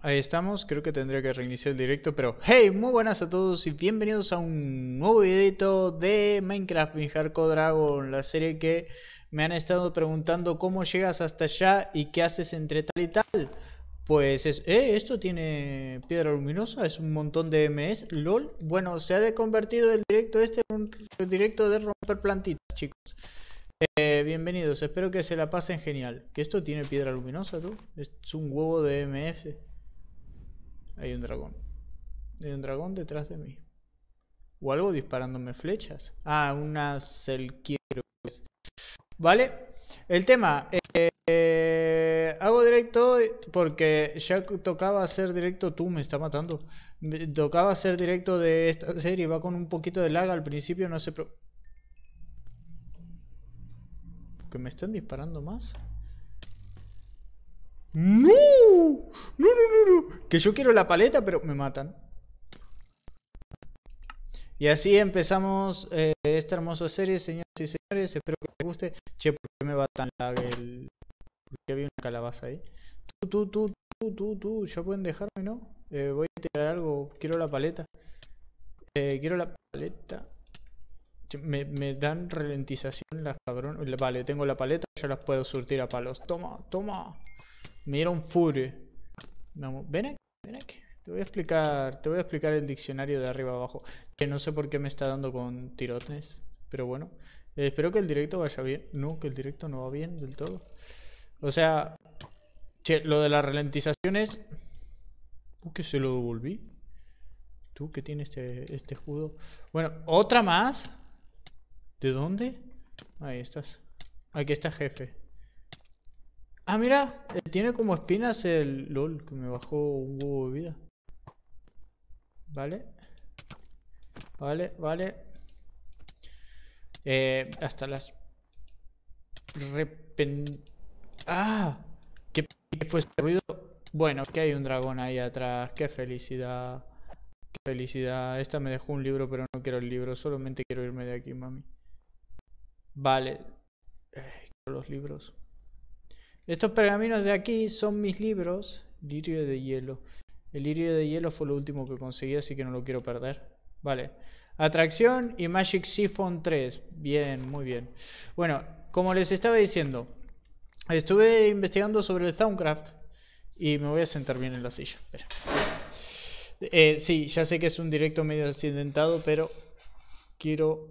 Ahí estamos, creo que tendría que reiniciar el directo, pero hey, muy buenas a todos y bienvenidos a un nuevo videito de Minecraft, mi Dragon, la serie que me han estado preguntando cómo llegas hasta allá y qué haces entre tal y tal. Pues es, eh, esto tiene piedra luminosa, es un montón de MS, lol. Bueno, se ha de convertido el directo este en un directo de romper plantitas, chicos. Eh, bienvenidos, espero que se la pasen genial. Que esto tiene piedra luminosa, tú. Es un huevo de MF. Hay un dragón. Hay un dragón detrás de mí. O algo disparándome flechas. Ah, el quiero. Pues. Vale. El tema. Eh, hago directo porque ya tocaba hacer directo. Tú me está matando. tocaba hacer directo de esta serie. Va con un poquito de lag al principio. No sé Pro... ¿Que me están disparando más? No, no, no, no, Que yo quiero la paleta, pero me matan. Y así empezamos eh, esta hermosa serie, señoras y señores. Espero que les guste. Che, ¿por qué me va tan lag el...? Porque había una calabaza ahí. Tú, tú, tú, tú, tú, tú. Ya pueden dejarme, ¿no? Eh, voy a tirar algo. Quiero la paleta. Eh, quiero la paleta. Me, me, dan ralentización las cabrones. Vale, tengo la paleta, ya las puedo surtir a palos. Toma, toma me dieron fur. ven aquí, ven aquí. Te voy a explicar, te voy a explicar el diccionario de arriba abajo. Que no sé por qué me está dando con tirotes pero bueno. espero que el directo vaya bien. No, que el directo no va bien del todo. O sea, che, lo de las ralentizaciones... ¿Tú qué se lo devolví? ¿Tú que tienes este, este judo. Bueno, ¿otra más? ¿De dónde? Ahí estás. Aquí está jefe. Ah, mira, eh, tiene como espinas el LOL, que me bajó un huevo de vida. Vale. Vale, vale. Eh, hasta las... Repen... ¡Ah! ¿Qué, fue ese ruido? Bueno, que hay un dragón ahí atrás. ¡Qué felicidad! ¡Qué felicidad! Esta me dejó un libro, pero no quiero el libro. Solamente quiero irme de aquí, mami. Vale. Quiero los libros. Estos pergaminos de aquí son mis libros. Lirio de hielo. El lirio de hielo fue lo último que conseguí, así que no lo quiero perder. Vale. Atracción y Magic Siphon 3. Bien, muy bien. Bueno, como les estaba diciendo, estuve investigando sobre el Soundcraft y me voy a sentar bien en la silla. Eh, sí, ya sé que es un directo medio accidentado, pero quiero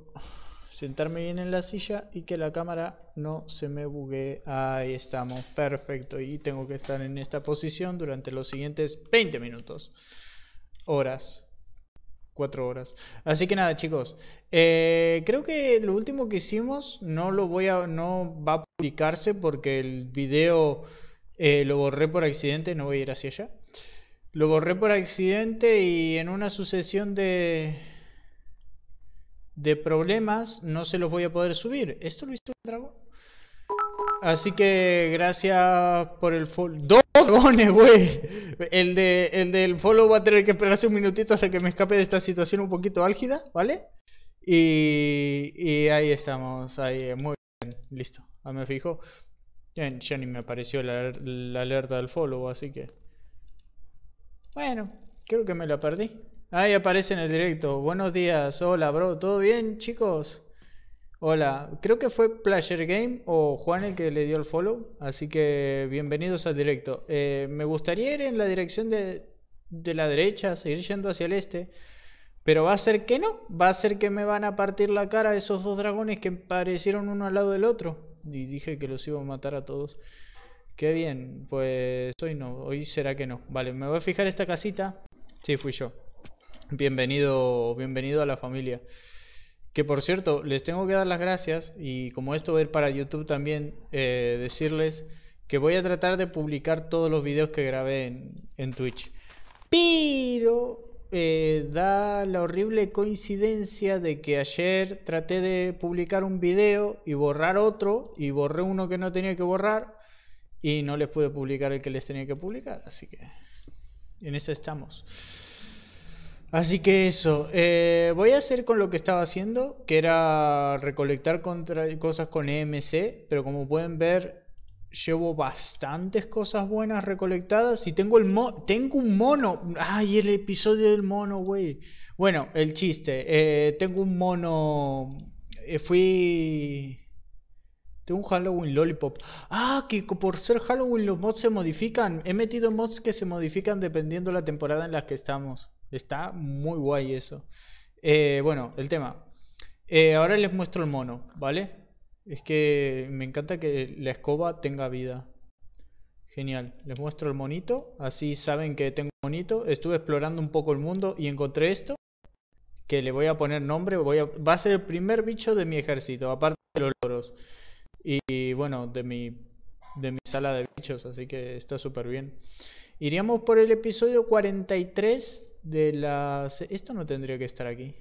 sentarme bien en la silla y que la cámara no se me bugue. Ahí estamos, perfecto. Y tengo que estar en esta posición durante los siguientes 20 minutos. Horas. Cuatro horas. Así que nada, chicos. Eh, creo que lo último que hicimos no lo voy a. no va a publicarse porque el video eh, lo borré por accidente. No voy a ir hacia allá. Lo borré por accidente y en una sucesión de de problemas no se los voy a poder subir. ¿Esto lo hizo el dragón? Así que gracias por el follow. ¡Dos güey! El, de, el del follow va a tener que esperarse un minutito hasta que me escape de esta situación un poquito álgida, ¿vale? Y, y ahí estamos, ahí, muy bien, listo. Ah, me fijo. ya ni me apareció la, la alerta del follow, así que... Bueno, creo que me la perdí. Ahí aparece en el directo. Buenos días, hola bro, ¿todo bien chicos? Hola, creo que fue Player Game o Juan el que le dio el follow, así que bienvenidos al directo. Eh, me gustaría ir en la dirección de, de la derecha, seguir yendo hacia el este, pero va a ser que no, va a ser que me van a partir la cara esos dos dragones que parecieron uno al lado del otro. Y dije que los iba a matar a todos. Qué bien, pues hoy no, hoy será que no. Vale, me voy a fijar esta casita. Sí, fui yo. Bienvenido, bienvenido a la familia. Que por cierto, les tengo que dar las gracias y como esto va a ir para YouTube también, eh, decirles que voy a tratar de publicar todos los videos que grabé en, Twitch. Pero eh, da la horrible coincidencia de que ayer traté de publicar un video y borrar otro y borré uno que no tenía que borrar y no les pude publicar el que les tenía que publicar. Así que en eso estamos. Así que eso, eh, voy a hacer con lo que estaba haciendo, que era recolectar cosas con EMC, pero como pueden ver, llevo bastantes cosas buenas recolectadas y tengo el mo tengo un mono, ay, el episodio del mono, güey. Bueno, el chiste, eh, tengo un mono, eh, fui... Tengo un Halloween Lollipop. Ah, que por ser Halloween los mods se modifican. He metido mods que se modifican dependiendo la temporada en la que estamos. Está muy guay eso. Eh, bueno, el tema. Eh, ahora les muestro el mono, ¿vale? Es que me encanta que la escoba tenga vida. Genial. Les muestro el monito. Así saben que tengo un monito. Estuve explorando un poco el mundo y encontré esto. Que le voy a poner nombre. Voy Va a ser el primer bicho de mi ejército. Aparte de los loros. Y bueno, de mi, de mi sala de bichos. Así que está súper bien. Iríamos por el episodio 43 de las... Esto no tendría que estar aquí.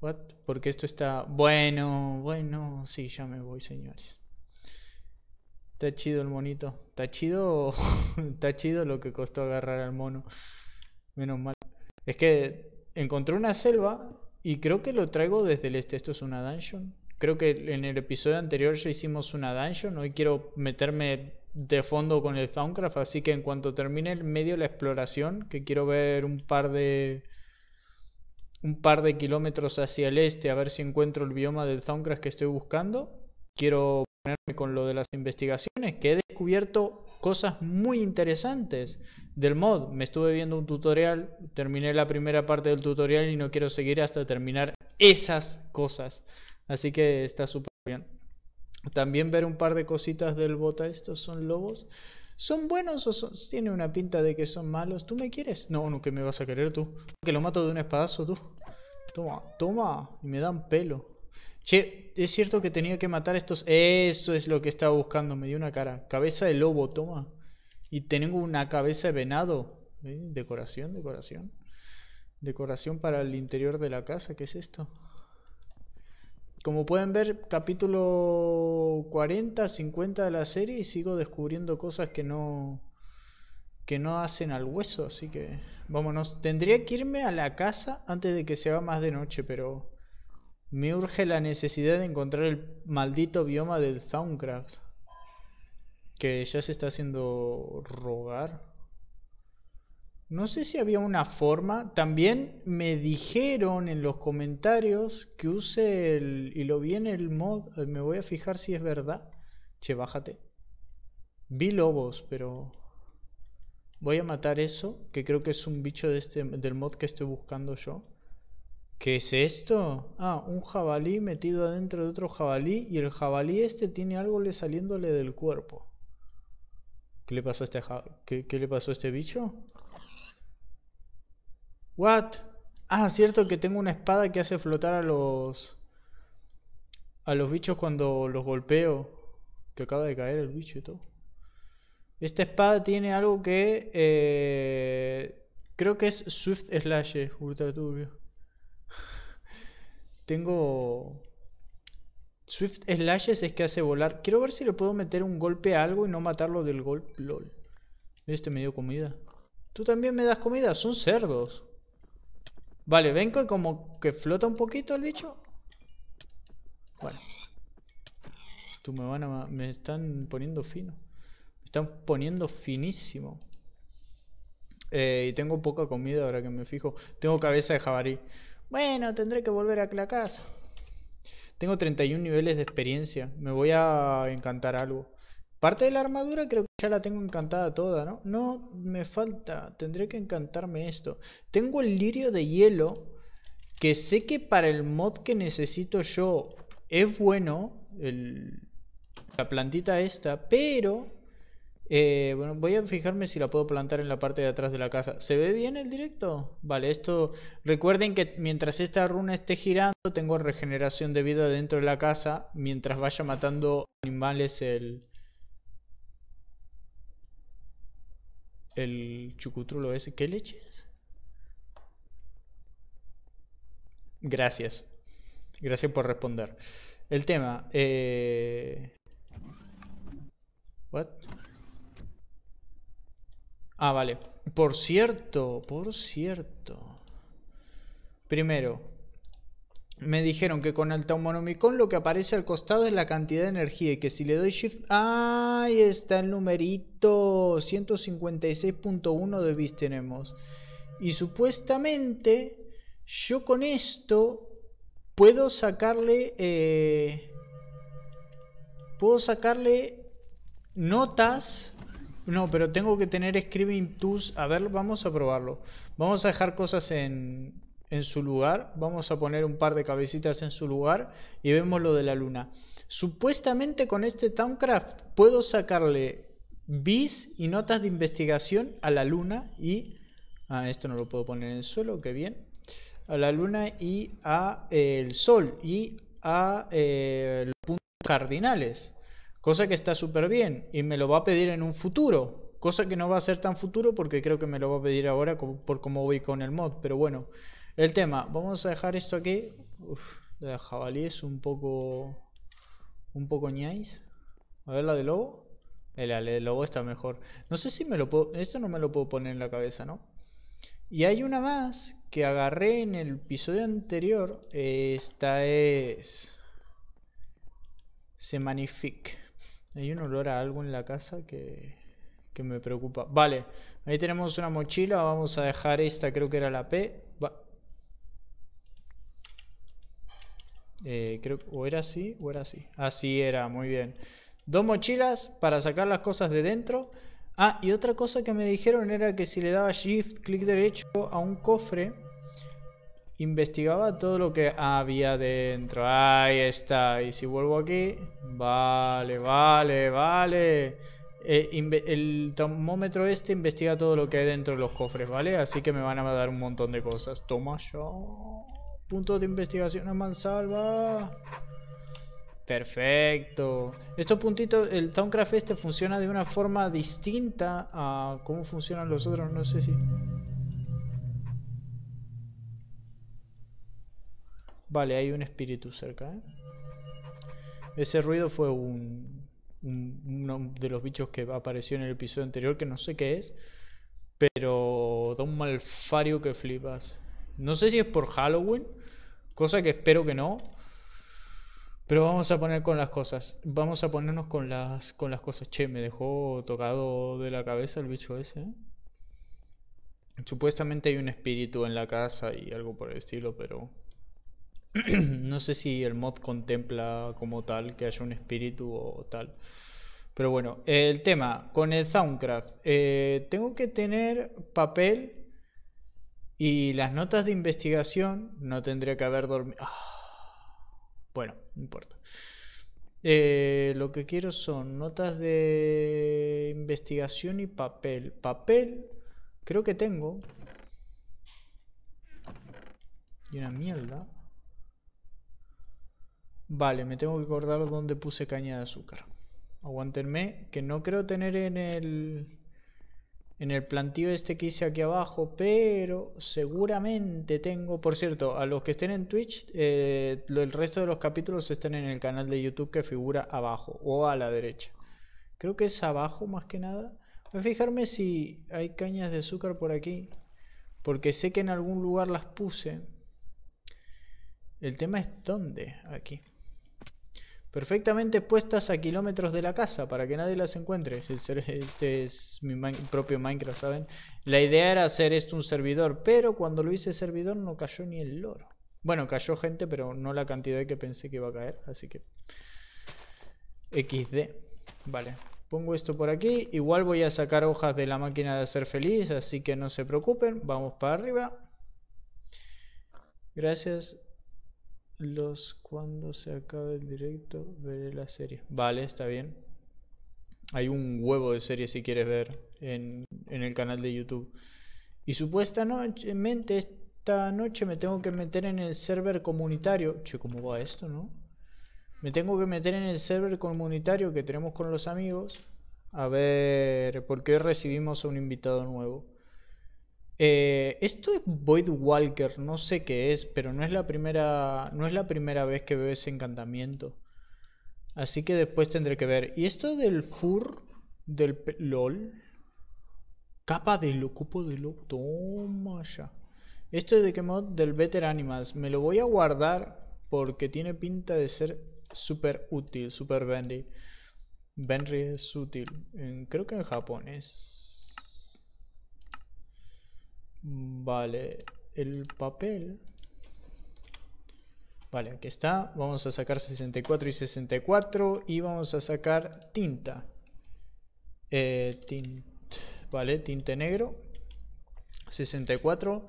What? Porque esto está... Bueno, bueno, sí, ya me voy, señores. Está chido el monito. Está chido... está chido lo que costó agarrar al mono. Menos mal. Es que encontré una selva y creo que lo traigo desde el este. Esto es una dungeon. Creo que en el episodio anterior ya hicimos una dungeon. Hoy quiero meterme de fondo con el Soundcraft, así que en cuanto termine el medio la exploración, que quiero ver un par de un par de kilómetros hacia el este a ver si encuentro el bioma del Soundcraft que estoy buscando. Quiero ponerme con lo de las investigaciones, que he descubierto cosas muy interesantes del mod. Me estuve viendo un tutorial, terminé la primera parte del tutorial y no quiero seguir hasta terminar esas cosas. Así que está súper bien. También ver un par de cositas del bota. Estos son lobos. ¿Son buenos o son... tiene una pinta de que son malos? ¿Tú me quieres? No, no, que me vas a querer tú. Que lo mato de un espadazo tú. Toma, toma. Y me dan pelo. Che, es cierto que tenía que matar estos... Eso es lo que estaba buscando. Me dio una cara. Cabeza de lobo, toma. Y tengo una cabeza de venado. ¿Eh? Decoración, decoración. Decoración para el interior de la casa. ¿Qué es esto? Como pueden ver, capítulo 40, 50 de la serie y sigo descubriendo cosas que no que no hacen al hueso, así que vámonos. Tendría que irme a la casa antes de que se haga más de noche, pero me urge la necesidad de encontrar el maldito bioma del Soundcraft que ya se está haciendo rogar. No sé si había una forma. También me dijeron en los comentarios que use el. Y lo vi en el mod. Eh, me voy a fijar si es verdad. Che, bájate. Vi lobos, pero. Voy a matar eso. Que creo que es un bicho de este, del mod que estoy buscando yo. ¿Qué es esto? Ah, un jabalí metido adentro de otro jabalí. Y el jabalí este tiene algo le saliéndole del cuerpo. ¿Qué le pasó a este, jabalí? qué le pasó a este bicho? What? Ah, cierto que tengo una espada que hace flotar a los a los bichos cuando los golpeo. Que acaba de caer el bicho y todo. Esta espada tiene algo que eh, creo que es Swift Slash, ultra eh, turbio. tengo Swift Slashes es que hace volar. Quiero ver si le puedo meter un golpe a algo y no matarlo del golpe. LOL. Este me dio comida. Tú también me das comida, son cerdos. Vale, ven que como que flota un poquito el bicho. Bueno. Tú me van a... Me están poniendo fino. Me están poniendo finísimo. Eh, y tengo poca comida ahora que me fijo. Tengo cabeza de jabalí. Bueno, tendré que volver a la casa. Tengo 31 niveles de experiencia. Me voy a encantar algo. Parte de la armadura creo que ya la tengo encantada toda, ¿no? No, me falta, tendré que encantarme esto. Tengo el lirio de hielo, que sé que para el mod que necesito yo es bueno, la plantita esta, pero... Eh, bueno, voy a fijarme si la puedo plantar en la parte de atrás de la casa. ¿Se ve bien el directo? Vale, esto... Recuerden que mientras esta runa esté girando, tengo regeneración de vida dentro de la casa, mientras vaya matando animales el el chucutrulo ese. ¿Qué leches? Gracias. Gracias por responder. El tema. Eh... What? Ah, vale. Por cierto, por cierto. Primero, me dijeron que con el Taumonomicon lo que aparece al costado es la cantidad de energía y que si le doy shift... Ahí está el numerito 156.1 de bis tenemos. Y supuestamente yo con esto puedo sacarle... Eh, puedo sacarle notas... No, pero tengo que tener Scribing Tools. A ver, vamos a probarlo. Vamos a dejar cosas en, en su lugar, vamos a poner un par de cabecitas en su lugar y vemos lo de la luna. Supuestamente con este Towncraft puedo sacarle bis y notas de investigación a la luna y... a ah, esto no lo puedo poner en el suelo, que bien. A la luna y a eh, el sol y a eh, los puntos cardinales. Cosa que está súper bien y me lo va a pedir en un futuro. Cosa que no va a ser tan futuro porque creo que me lo va a pedir ahora por cómo voy con el mod. Pero bueno, el tema, vamos a dejar esto aquí. Uf, la jabalí es un poco. Un poco ñáis. A ver la de lobo. El, eh, de lobo está mejor. No sé si me lo puedo. Esto no me lo puedo poner en la cabeza, ¿no? Y hay una más que agarré en el episodio anterior. Esta es. Se Hay un olor a algo en la casa que, que me preocupa. Vale, ahí tenemos una mochila. Vamos a dejar esta, creo que era la P. Eh, creo, o era así, o era así. Así era, muy bien. Dos mochilas para sacar las cosas de dentro. Ah, y otra cosa que me dijeron era que si le daba shift, clic derecho a un cofre, investigaba todo lo que había dentro. Ahí está. Y si vuelvo aquí, vale, vale, vale. Eh, el tomómetro este investiga todo lo que hay dentro de los cofres, ¿vale? Así que me van a dar un montón de cosas. Toma yo. Puntos de investigación a mansalva. Perfecto. Estos puntitos, el Towncraft este funciona de una forma distinta a cómo funcionan los otros, no sé si... Vale, hay un espíritu cerca, ¿eh? Ese ruido fue un, uno de los bichos que apareció en el episodio anterior, que no sé qué es, pero da un malfario que flipas. No sé si es por Halloween Cosa que espero que no. Pero vamos a poner con las cosas. Vamos a ponernos con las, con las cosas. Che, me dejó tocado de la cabeza el bicho ese. Supuestamente hay un espíritu en la casa y algo por el estilo, pero no sé si el mod contempla como tal que haya un espíritu o tal. Pero bueno, el tema con el Soundcraft. Eh, tengo que tener papel y las notas de investigación no tendría que haber dormido. Ah, bueno, no importa. Eh, lo que quiero son notas de investigación y papel. Papel, creo que tengo. Y una mierda. Vale, me tengo que acordar dónde puse caña de azúcar. Aguantenme, que no creo tener en el en el plantío este que hice aquí abajo, pero seguramente tengo, por cierto, a los que estén en Twitch, eh, el resto de los capítulos están en el canal de YouTube que figura abajo o a la derecha. Creo que es abajo más que nada. Voy a fijarme si hay cañas de azúcar por aquí, porque sé que en algún lugar las puse. El tema es dónde aquí perfectamente puestas a kilómetros de la casa para que nadie las encuentre. Este es mi propio Minecraft, ¿saben? La idea era hacer esto un servidor, pero cuando lo hice servidor no cayó ni el loro. Bueno, cayó gente, pero no la cantidad que pensé que iba a caer, así que... XD. Vale, pongo esto por aquí. Igual voy a sacar hojas de la máquina de hacer feliz, así que no se preocupen. Vamos para arriba. Gracias los cuando se acabe el directo veré la serie. Vale, está bien. Hay un huevo de serie si quieres ver en, en el canal de YouTube. Y supuestamente esta noche me tengo que meter en el server comunitario. Che, ¿cómo va esto, no? Me tengo que meter en el server comunitario que tenemos con los amigos. A ver, por qué recibimos un invitado nuevo. Eh, esto es Void Walker, no sé qué es, pero no es la primera, no es la primera vez que veo ese encantamiento. Así que después tendré que ver. ¿Y esto del fur del LOL? Capa de lo, cupo de lo. Toma ya. Esto es de qué mod del Better Animals. Me lo voy a guardar porque tiene pinta de ser súper útil, súper benry Benry es útil. creo que en japonés. Mm, vale, el papel... Vale, aquí está. Vamos a sacar 64 y 64 y vamos a sacar tinta. Eh, vale, tinte negro. 64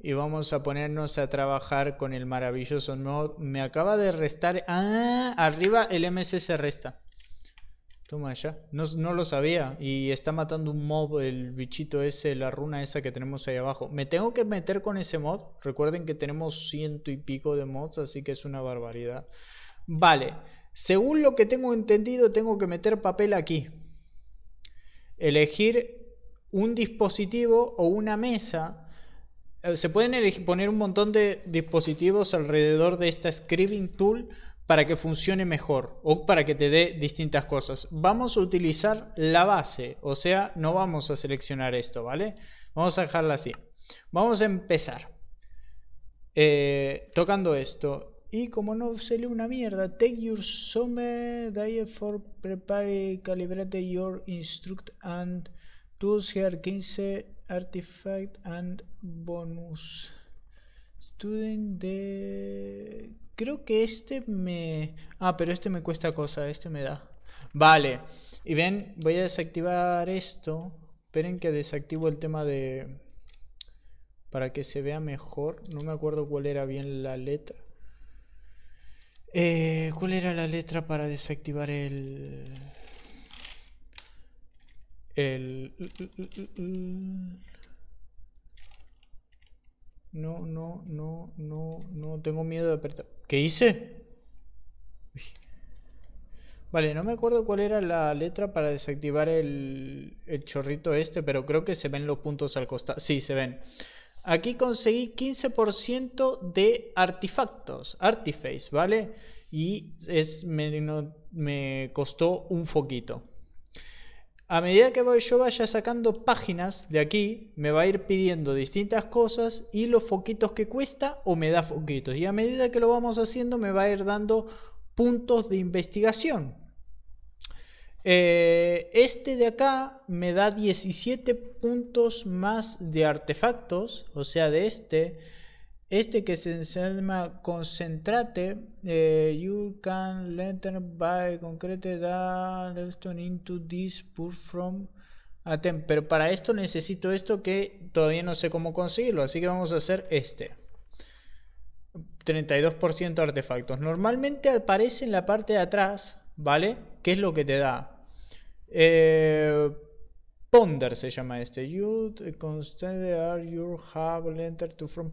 y vamos a ponernos a trabajar con el maravilloso mod. Me acaba de restar... Ah, arriba el MS se resta. Toma ya. No, lo sabía. Y está matando un mob, el bichito ese, la runa esa que tenemos ahí abajo. Me tengo que meter con ese mod. Recuerden que tenemos ciento y pico de mods, así que es una barbaridad. Vale. Según lo que tengo entendido, tengo que meter papel aquí. Elegir un dispositivo o una mesa. Eh, se pueden poner un montón de dispositivos alrededor de esta scribing tool para que funcione mejor o para que te dé distintas cosas. Vamos a utilizar la base, o sea, no vamos a seleccionar esto, ¿vale? Vamos a dejarla así. Vamos a empezar eh, tocando esto. Y como no sale una mierda, take your summer die for prepare, calibrate your instruct and tools here 15 artifact and bonus de... Creo que este me... Ah, pero este me cuesta cosa, este me da. Vale. Y ven, voy a desactivar esto. Esperen que desactivo el tema de... Para que se vea mejor. No me acuerdo cuál era bien la letra. Eh, ¿Cuál era la letra para desactivar el... El... No, no, no, no, no. Tengo miedo de apretar. ¿Qué hice? Vale, no me acuerdo cuál era la letra para desactivar el, el chorrito este, pero creo que se ven los puntos al costado. Sí, se ven. Aquí conseguí 15% de artefactos, artiface, ¿vale? Y es, me, me costó un foquito. A medida que yo vaya sacando páginas de aquí, me va a ir pidiendo distintas cosas y los foquitos que cuesta o me da foquitos. Y a medida que lo vamos haciendo, me va a ir dando puntos de investigación. Eh, este de acá me da 17 puntos más de artefactos, o sea, de este. Este que se llama concentrate, eh, you can letter by concrete that into this put from attempt. Pero para esto necesito esto que todavía no sé cómo conseguirlo, así que vamos a hacer este. 32% artefactos. Normalmente aparece en la parte de atrás, ¿vale? ¿Qué es lo que te da? Eh, ponder se llama este. You eh, consider your have letter to from.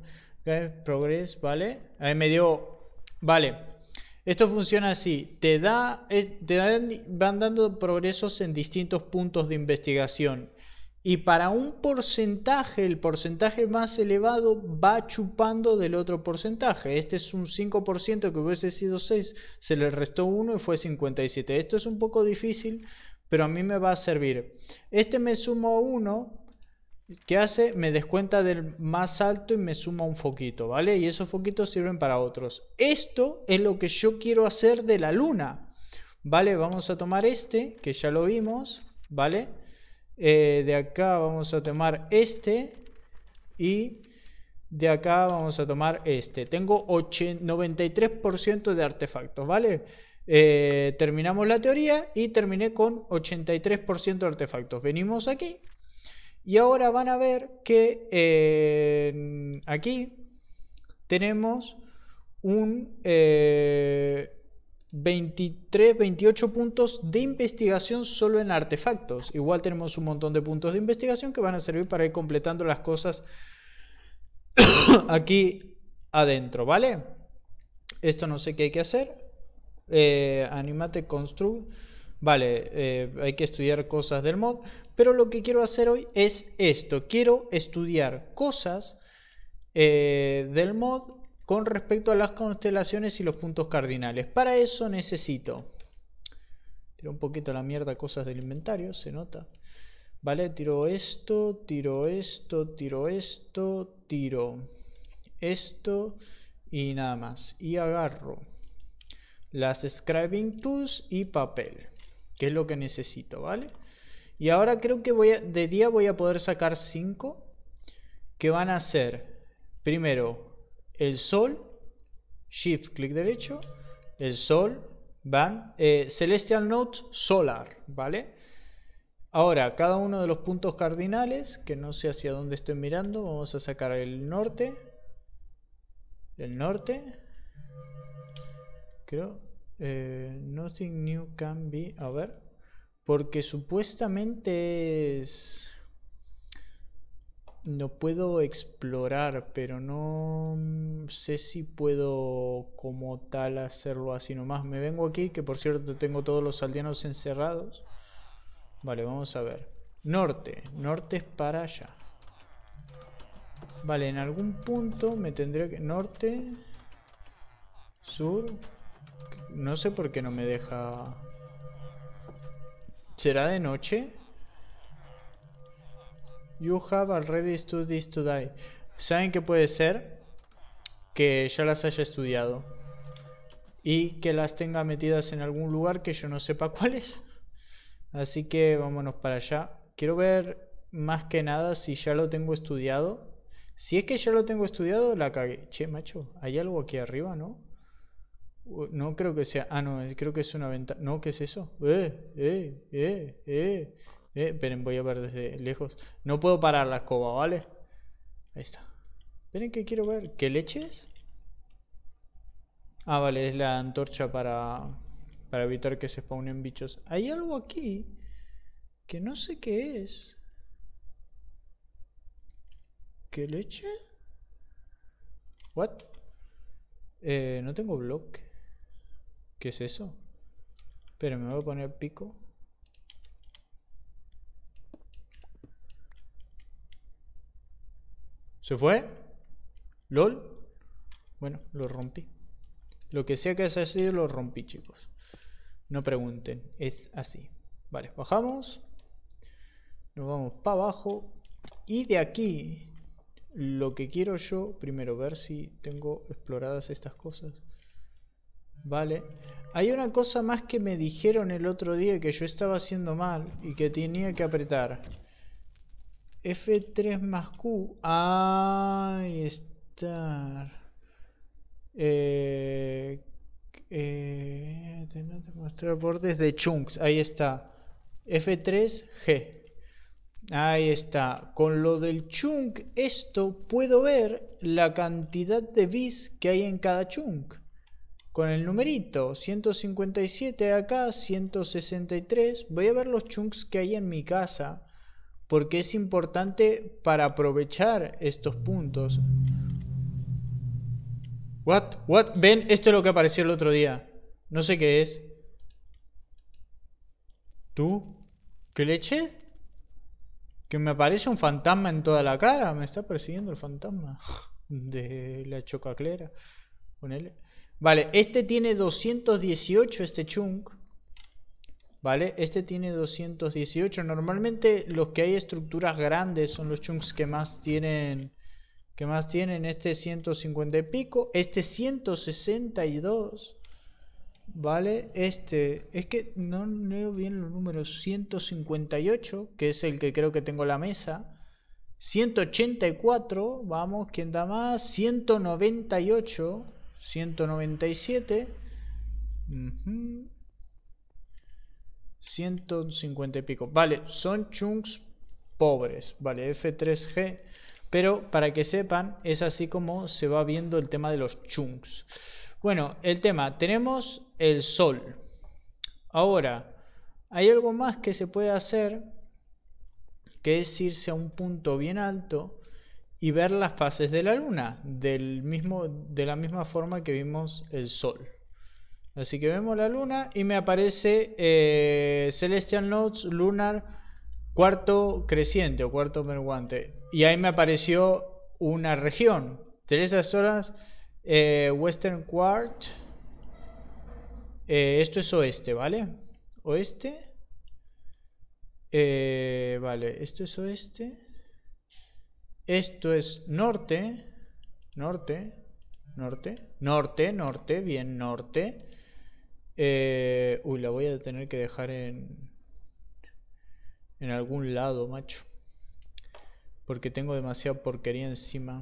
Progress, ¿vale? ahí me dio... Vale. Esto funciona así. Te, da, te dan, van dando progresos en distintos puntos de investigación. Y para un porcentaje, el porcentaje más elevado va chupando del otro porcentaje. Este es un 5% que hubiese sido 6, se le restó 1 y fue 57. Esto es un poco difícil, pero a mí me va a servir. Este me sumo uno 1 ¿Qué hace? Me descuenta del más alto y me suma un foquito, ¿vale? Y esos foquitos sirven para otros. Esto es lo que yo quiero hacer de la luna, ¿vale? Vamos a tomar este, que ya lo vimos, ¿vale? Eh, de acá vamos a tomar este y de acá vamos a tomar este. Tengo 93% de artefactos, ¿vale? Eh, terminamos la teoría y terminé con 83% de artefactos. Venimos aquí y ahora van a ver que eh, aquí tenemos un 23, eh, 28 puntos de investigación solo en artefactos. Igual tenemos un montón de puntos de investigación que van a servir para ir completando las cosas aquí adentro, ¿vale? Esto no sé qué hay que hacer. Eh, animate, construct vale, eh, hay que estudiar cosas del mod, pero lo que quiero hacer hoy es esto, quiero estudiar cosas eh, del mod con respecto a las constelaciones y los puntos cardinales. Para eso necesito, tiro un poquito la mierda cosas del inventario, se nota, vale, tiro esto, tiro esto, tiro esto, tiro esto y nada más, y agarro las scribing tools y papel que es lo que necesito, ¿vale? Y ahora creo que voy de día voy a poder sacar cinco. que van a ser, primero, el sol, shift, clic derecho, el sol, van, eh, celestial note solar, ¿vale? Ahora, cada uno de los puntos cardinales, que no sé hacia dónde estoy mirando, vamos a sacar el norte, el norte, creo, eh, nothing new can be. A ver. Porque supuestamente es. No puedo explorar, pero no sé si puedo como tal hacerlo así nomás. Me vengo aquí, que por cierto tengo todos los aldeanos encerrados. Vale, vamos a ver. Norte. Norte es para allá. Vale, en algún punto me tendré que... Norte. Sur. No sé por qué no me deja... ¿Será de noche? You have already studied this die. ¿Saben qué puede ser? Que ya las haya estudiado. Y que las tenga metidas en algún lugar que yo no sepa cuál es. Así que vámonos para allá. Quiero ver más que nada si ya lo tengo estudiado. Si es que ya lo tengo estudiado, la cagué. Che, macho, hay algo aquí arriba, ¿no? Uh, no creo que sea. Ah, no, creo que es una ventana. No, ¿qué es eso? Eh, eh, eh, eh, eh. esperen, voy a ver desde lejos. No puedo parar la escoba, ¿vale? Ahí está. Esperen que quiero ver. ¿Qué leche es? Ah, vale, es la antorcha para, para evitar que se spawnen bichos. Hay algo aquí que no sé qué es. ¿Qué leche? ¿What? Eh, no tengo bloque. ¿Qué es eso? Pero me voy a poner pico. ¿Se fue? ¿Lol? Bueno, lo rompí. Lo que sea que sea sido, lo rompí, chicos. No pregunten, es así. Vale, bajamos. Nos vamos para abajo. Y de aquí, lo que quiero yo, primero ver si tengo exploradas estas cosas. Vale. Hay una cosa más que me dijeron el otro día que yo estaba haciendo mal y que tenía que apretar. F3 más Q. Ahí está. Eh, te bordes de chunks. Ahí está. F3G. Ahí está. Con lo del chunk, esto puedo ver la cantidad de bits que hay en cada chunk con el numerito 157 acá, 163. Voy a ver los chunks que hay en mi casa porque es importante para aprovechar estos puntos. What? What? Ven, esto es lo que apareció el otro día. No sé qué es. ¿Tú? ¿Qué leche? Que me aparece un fantasma en toda la cara. Me está persiguiendo el fantasma de la chocaclera. Ponele. Vale, este tiene 218, este chunk. ¿Vale? Este tiene 218. Normalmente los que hay estructuras grandes son los chunks que más tienen... Que más tienen este 150 y pico. Este 162. ¿Vale? Este... Es que no leo bien los números. 158, que es el que creo que tengo la mesa. 184, vamos, ¿quién da más? 198. 197. 150 y pico. Vale, son chunks pobres. Vale, F3G. Pero para que sepan, es así como se va viendo el tema de los chunks. Bueno, el tema, tenemos el sol. Ahora, hay algo más que se puede hacer, que es irse a un punto bien alto y ver las fases de la luna, del mismo, de la misma forma que vimos el sol. Así que vemos la luna y me aparece eh, Celestial Notes Lunar cuarto creciente o cuarto menguante. Y ahí me apareció una región. tres horas eh, Western Quart. Eh, esto es oeste, ¿vale? Oeste. vale, esto es oeste. Esto es norte, norte, norte, norte, norte, bien, norte. Eh, uy, la voy a tener que dejar en, en algún lado, macho. Porque tengo demasiada porquería encima.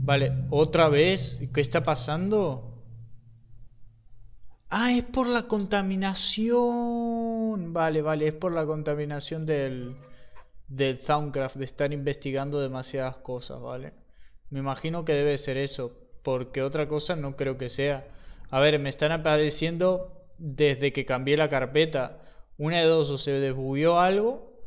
Vale, otra vez. ¿Qué está pasando? Ah, es por la contaminación. Vale, vale, es por la contaminación del del Soundcraft de estar investigando demasiadas cosas, ¿vale? Me imagino que debe ser eso, porque otra cosa no creo que sea. A ver, me están apareciendo desde que cambié la carpeta. Una de dos, o se desbugueó algo,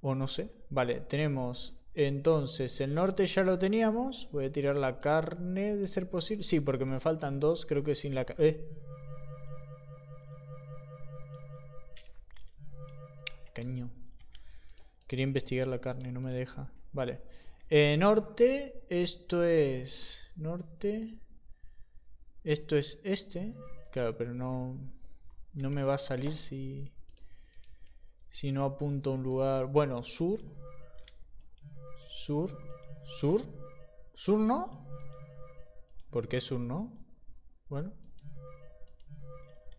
o no sé. Vale, tenemos entonces el norte ya lo teníamos. Voy a tirar la carne de ser posible. Sí, porque me faltan dos, creo que sin la carne. Eh. Quería investigar la carne, no me deja. Vale. Eh, norte, esto es... Norte. Esto es este. Claro, pero no... No me va a salir si... Si no apunto a un lugar... Bueno, sur. Sur. Sur. Sur no. ¿Por qué sur no? Bueno.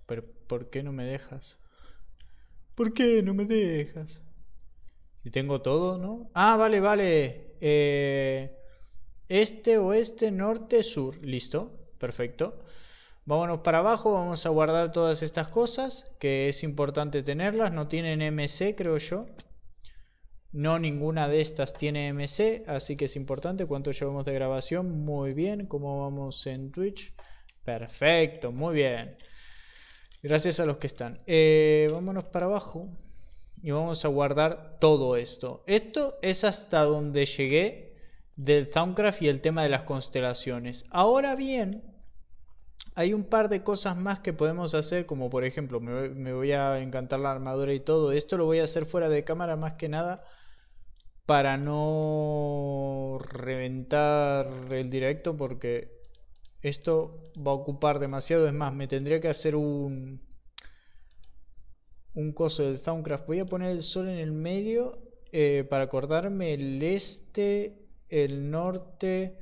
Pero ¿por qué no me dejas? ¿Por qué no me dejas? tengo todo, ¿no? Ah, vale, vale. Eh, este, oeste, norte, sur. Listo, perfecto. Vámonos para abajo, vamos a guardar todas estas cosas, que es importante tenerlas. No tienen MC, creo yo. No ninguna de estas tiene MC, así que es importante. ¿Cuánto llevamos de grabación? Muy bien. ¿Cómo vamos en Twitch? Perfecto, muy bien. Gracias a los que están. Eh, vámonos para abajo y vamos a guardar todo esto. Esto es hasta donde llegué del Soundcraft y el tema de las constelaciones. Ahora bien, hay un par de cosas más que podemos hacer, como por ejemplo, me, me voy a encantar la armadura y todo. Esto lo voy a hacer fuera de cámara más que nada para no reventar el directo porque esto va a ocupar demasiado. Es más, me tendría que hacer un un coso del Soundcraft. Voy a poner el sol en el medio eh, para acordarme el este, el norte,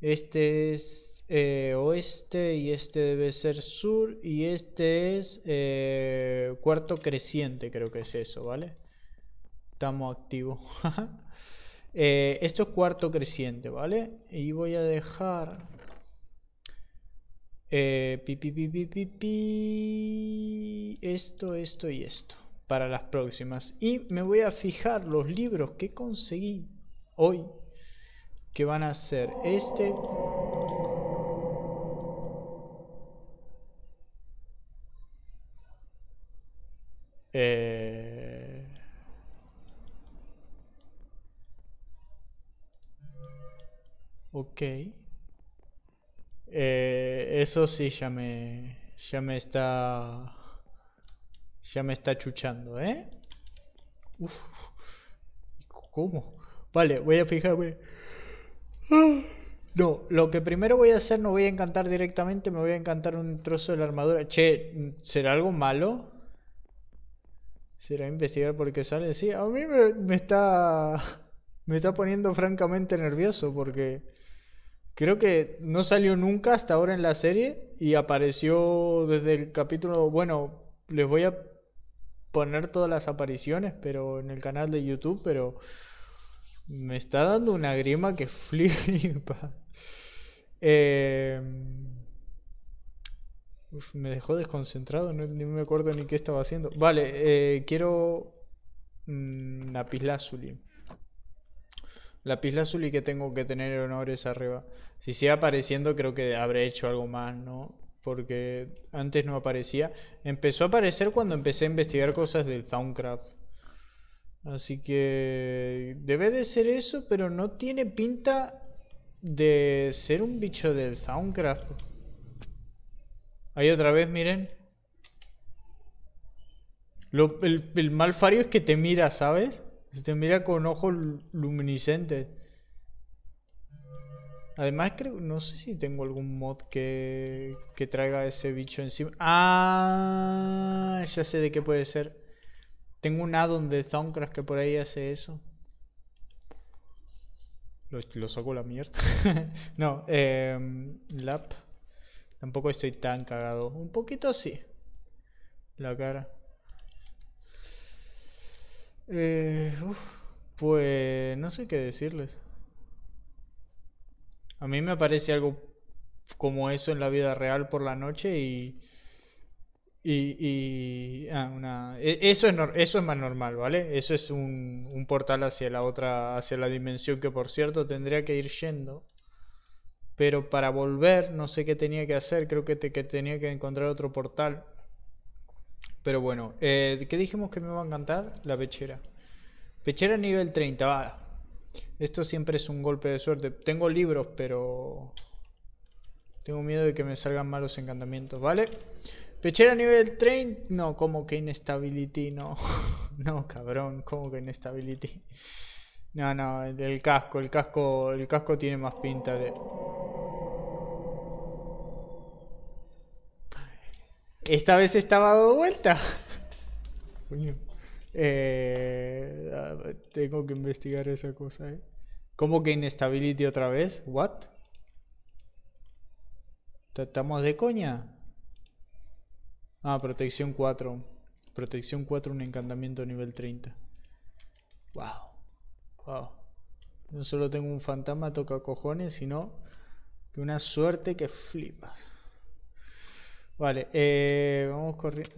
este es eh, oeste y este debe ser sur y este es eh, cuarto creciente, creo que es eso, ¿vale? Estamos activos. esto es cuarto creciente, ¿vale? Y voy a dejar eh, pi, pi, pi, esto, esto y esto para las próximas. Y me voy a fijar los libros que conseguí hoy, que van a ser este. Eh, ok. Eh, eso sí ya me. Ya me está. Ya me está chuchando, ¿eh? ¿Cómo? Vale, voy a fijarme. No, lo que primero voy a hacer no voy a encantar directamente, me voy a encantar un trozo de la armadura. Che, ¿será algo malo? ¿Será investigar por qué sale? Sí, a mí me está... Me está poniendo francamente nervioso porque... Creo que no salió nunca hasta ahora en la serie y apareció desde el capítulo. Bueno, les voy a poner todas las apariciones, pero en el canal de YouTube, pero me está dando una grima que flipa. Eh, me dejó desconcentrado, no, ni me acuerdo ni qué estaba haciendo. Vale, eh, quiero su mm, la y que tengo que tener honores arriba. Si sigue apareciendo, creo que habré hecho algo más, ¿no? Porque antes no aparecía. Empezó a aparecer cuando empecé a investigar cosas del Soundcraft. Así que debe de ser eso, pero no tiene pinta de ser un bicho del Soundcraft. Ahí otra vez, miren. el, el mal fario es que te mira, ¿sabes? Se te mira con ojos luminiscentes. Además creo, no sé si tengo algún mod que, que traiga ese bicho encima. Ah, ya sé de qué puede ser. Tengo un addon de Soundcraft que por ahí hace eso. Lo, lo saco la mierda. no, eh, lap. Tampoco estoy tan cagado. Un poquito sí. La cara. Eh, pues no sé qué decirles. A mí me parece algo como eso en la vida real por la noche y... Y, ah, e, eso, es, eso es más normal, ¿vale? Eso es un, portal hacia la otra, hacia la dimensión que por cierto tendría que ir yendo. Pero para volver, no sé qué tenía que hacer, creo que tenía que encontrar otro portal. Pero bueno, eh, ¿qué dijimos que me va a encantar? La pechera. Pechera nivel 30, va. Esto siempre es un golpe de suerte. Tengo libros, pero... Tengo miedo de que me salgan malos encantamientos, ¿vale? Pechera nivel 30... No, como que inestability, no. no, cabrón, como que inestability. No, no, casco, el casco, el casco tiene más pinta de... Esta vez estaba dado vuelta. Eh, tengo que investigar esa cosa. Eh. ¿Cómo que inestability otra vez? ¿What? ¿Tratamos de coña? Ah, protección 4. Protección 4, un encantamiento nivel 30. Wow. Wow. No solo tengo un fantasma toca cojones, sino que una suerte que flipas. Vale, eh, vamos corriendo.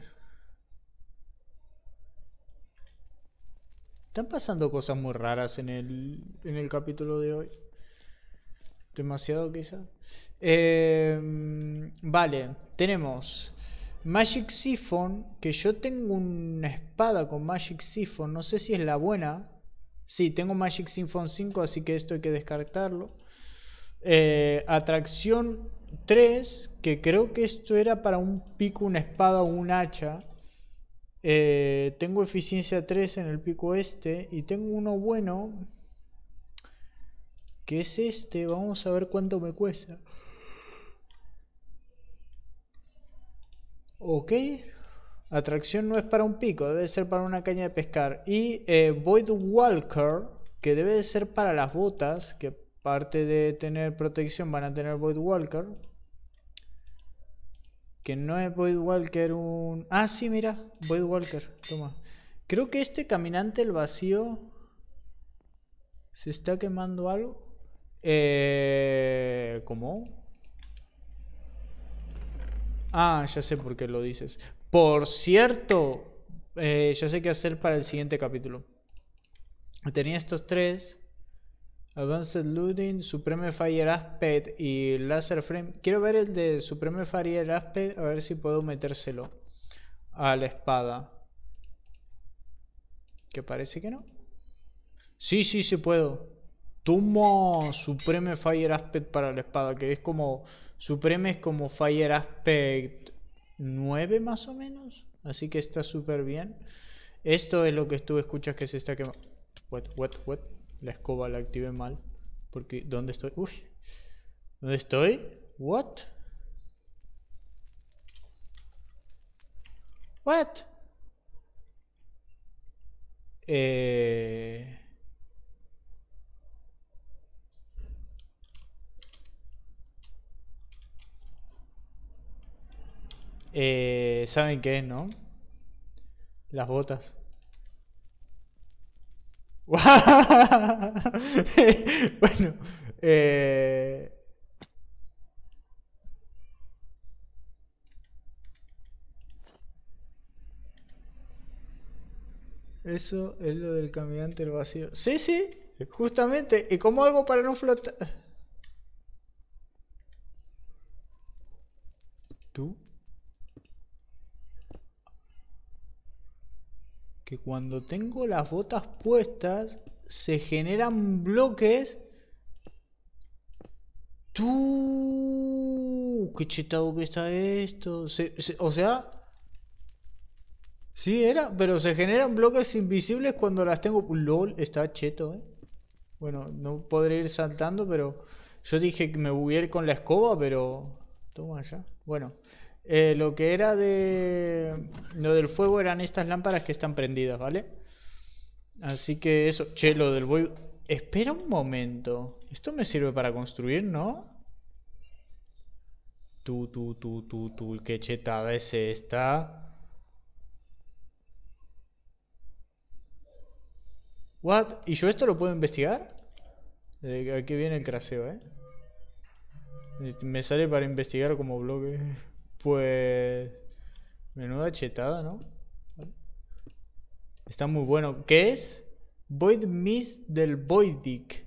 Están pasando cosas muy raras en el, capítulo de hoy. Demasiado quizá. Em, vale, tenemos Magic Siphon, que yo tengo una espada con Magic Siphon, no sé si es la buena. Sí, tengo Magic Siphon 5, así que esto hay que descartarlo. Eh, atracción 3, que creo que esto era para un pico, una espada o un hacha. Eh, tengo eficiencia 3 en el pico este. Y tengo uno bueno. Que es este. Vamos a ver cuánto me cuesta. Ok. Atracción no es para un pico, debe ser para una caña de pescar. Y eh, Walker, que debe de ser para las botas, que parte de tener protección van a tener Void Walker. Que no es Void Walker un... Ah, sí, mira, Void Walker, toma. Creo que este caminante el vacío... ¿Se está quemando algo? Eh, ¿Cómo? Ah, ya sé por qué lo dices. Por cierto, eh, ya sé qué hacer para el siguiente capítulo. Tenía estos tres Advanced Looting, Supreme Fire Aspect y Laser Frame. Quiero ver el de Supreme Fire Aspect, a ver si puedo metérselo a la espada. Que parece que no. Sí, sí, sí puedo. Tumo Supreme Fire Aspect para la espada, que es como... Supreme es como Fire Aspect 9 más o menos. Así que está súper bien. Esto es lo que tú escuchas que se está quemando. What, what, what la escoba la activé mal. Porque, ¿dónde estoy? Uy, ¿dónde estoy? What? What? Eh... eh ¿Saben qué no? Las botas. bueno, eh, Eso es lo del caminante el vacío. Sí, sí, justamente. ¿Y como hago para no flotar? ¿Tú? que cuando tengo las botas puestas se generan bloques. ¡Tú! ¡Qué chetado que está esto! o sea... Sí, era, pero se generan bloques invisibles cuando las tengo... ¡Lol! Está cheto, eh. Bueno, no podré ir saltando, pero... Yo dije que me ir con la escoba, pero... Toma ya. Bueno, eh, lo que era de lo del fuego eran estas lámparas que están prendidas, ¿vale? Así que eso, che, lo del voy. Espera un momento. Esto me sirve para construir, ¿no? Tú, tú, tú, tú, tú, qué chetada es esta. What? ¿Y yo esto lo puedo investigar? Aquí viene el craseo, ¿eh? Me sale para investigar como bloque. Pues... Menuda chetada, ¿no? Está muy bueno. ¿Qué es? Void Miss del Voidic.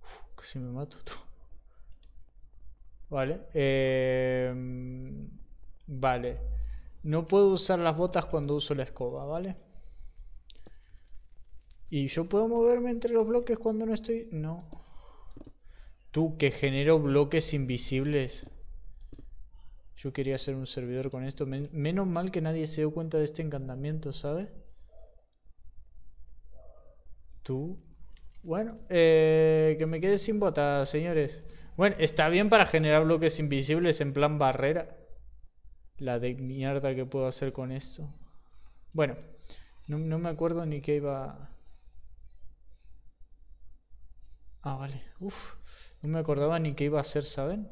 Uf, casi me mato. Tú. Vale. Em, vale. No puedo usar las botas cuando uso la escoba, ¿vale? ¿Y yo puedo moverme entre los bloques cuando no estoy...? No que genero bloques invisibles. Yo quería hacer un servidor con esto. menos mal que nadie se dio cuenta de este encantamiento, ¿sabes? Tú. Bueno, eh, que me quede sin botas, señores. Bueno, está bien para generar bloques invisibles en plan barrera. La de mierda que puedo hacer con esto. Bueno, no, me acuerdo ni qué iba... Ah, vale. Uf. No me acordaba ni qué iba a hacer, ¿saben?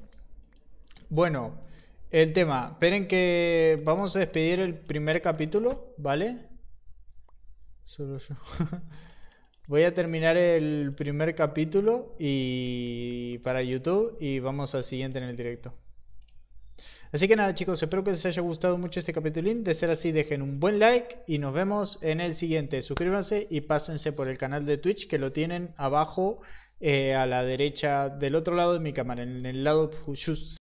Bueno, el tema. Esperen que vamos a despedir el primer capítulo, ¿vale? Solo yo. Voy a terminar el primer capítulo y para YouTube y vamos al siguiente en el directo. Así que nada chicos, espero que les haya gustado mucho este capitulín. De ser así, dejen un buen like y nos vemos en el siguiente. Suscríbanse y pásense por el canal de Twitch que lo tienen abajo eh, a la derecha del otro lado de mi cámara, en el lado